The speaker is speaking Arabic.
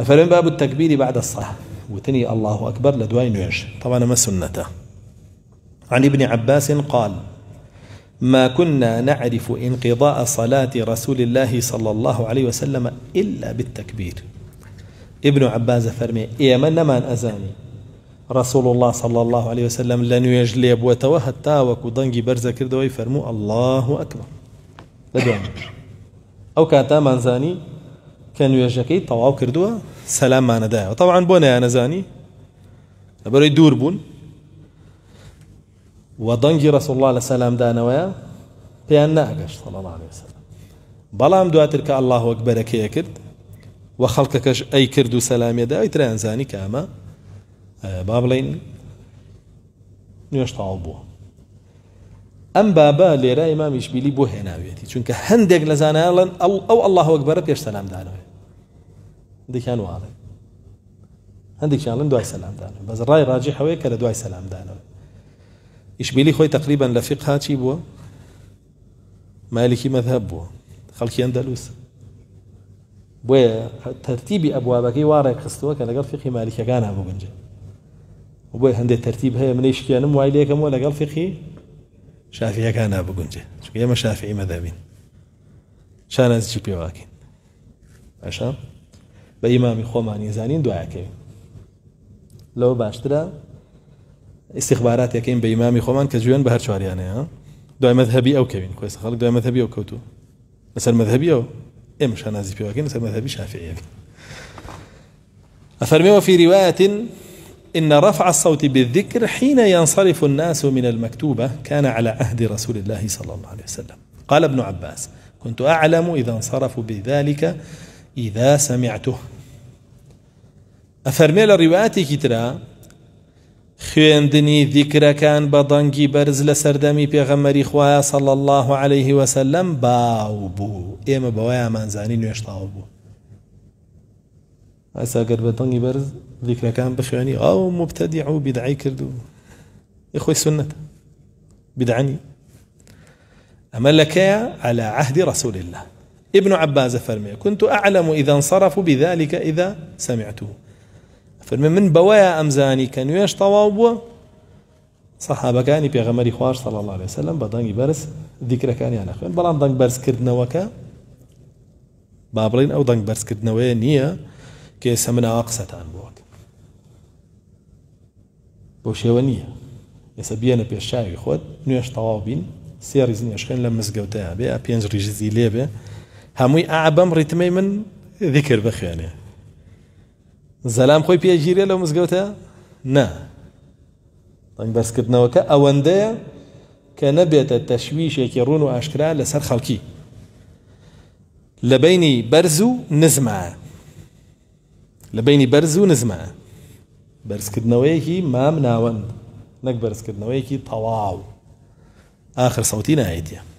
نفرين باب التكبير بعد الصلاة وتني الله أكبر لدوين وينش طبعا ما سنته عن ابن عباس قال ما كنا نعرف انقضاء صلاة رسول الله صلى الله عليه وسلم إلا بالتكبير ابن عباس فرمي إيه، من نمان أزاني رسول الله صلى الله عليه وسلم لن يجلب وتوهى تاوك ودنجي برزا كردوي فرمو الله أكبر لدوين أو كاتا زاني إيه؟ طواو كردوا سلام ما ندا وطبعا بونا انا زاني بري دور بون ودانجي رسول الله لە سەلامدانەوەیە پێیان صلى الله عليه وسلم بەڵام دواتر کە الله اكبر كي و وخلقك اي كردو سلام يدا اي تران زاني كاما آه، بابلين بڵین نوێش تەواو بووە ئەم بابە لێرە ئێمامیشبیلی بۆ هێناوێتی چونکە هەندێک لە زانایڵن ئەو أو الله سلام پێش سەلامدانەوەی دیکان واره هەندێکیان لەم دوای سەلامدان بەس ڕای ڕاجی حەوەیە کە لە دوای سەلامدانەوە ئیشبیلی خۆی تقریبا لە فیق هاچی بووە مالکی مەذهب بووە خەڵکی ئەندەلووس بۆیە تەرتیبی ئەبوابەکەی وارێک خستووە کە لەگەڵ فقی مالیکەکان هەبوو گونجە بۆی هەندێک تەرتیب هەیە منیشکێنم وای لێکەمەوە لەگەڵ فقی شافیەکان هەبوو گونجە چکە ئێمە شافعی مەذەبین شانە چی پێواکەین باشە بە ئیمامی خۆمانی زانین دوایەکەین لەو باشترە استخباراتێکین بە ئیمامی خۆمان کە جوێن بە هەر چواریانەیە دوای مذهبی ئەو کەوین کۆی خەڵک دوای مذهبی ئەو کەوتو لەسەر مذهبی ئەو ئێمە شانازی پێواکەین لەسەر مذهبی شافعیەکە أفرمي في رواية إن رفع الصوت بالذكر حين ينصرف الناس من المكتوبة كان على عهد رسول الله صلى الله عليه وسلم قال ابن عباس كنت أعلم إذا انصرفوا بذلك إذا سمعته أفرمي لرواياتي كترا خوێندنی دني بە كان بەرز برز سەردەمی پێغەمەری خوایە صلى الله عليه وسلم باو إيما بوايا بەوەی ئامانزانی نوێشتاو بوو ئەساگەر بە برز بەرز كان بخوێنی أو مبتدعو بدعي كردو کردو یخۆی بدعني بدعنی على عهد رسول الله ابن عباس فرمي كنت أعلم إذا انصرف بذلك إذا سمعته فرمي من بوايا أمزاني كان يش طواب صحابة في غمر خوار صلى الله عليه وسلم بدنج برس ذكر كان يعني أخوان بلان دنج برس كردنا وكا بابلين أو دنج برس كردنا ويا نية كي سمنا تان بوك بۆ ونية نییە ئێستا بیەنە پێشاوی خۆت نوێش تەواو بین سێ ریزنیشخێن لە مزگەوتەیە بێ پێنج هەمووی ئابەم ڕیتمەی من ذیکر بخوێنێ زەلام خۆی پێگیرێ لەو مزگەوتە نه ئەنگ بەسکردنەوەکە ئەوەندەیە کە نەبێتە تەشویشێکی ڕون و ئاشکرا لەسەر خەڵکی لە بینی بەرز و نزمە لە بینی بەرز و نزمە بەرزکردنەوەیەکی مام ناوەند نەک بەرزکردنەوەیەکی تەواو آخر سەوتی نایەتە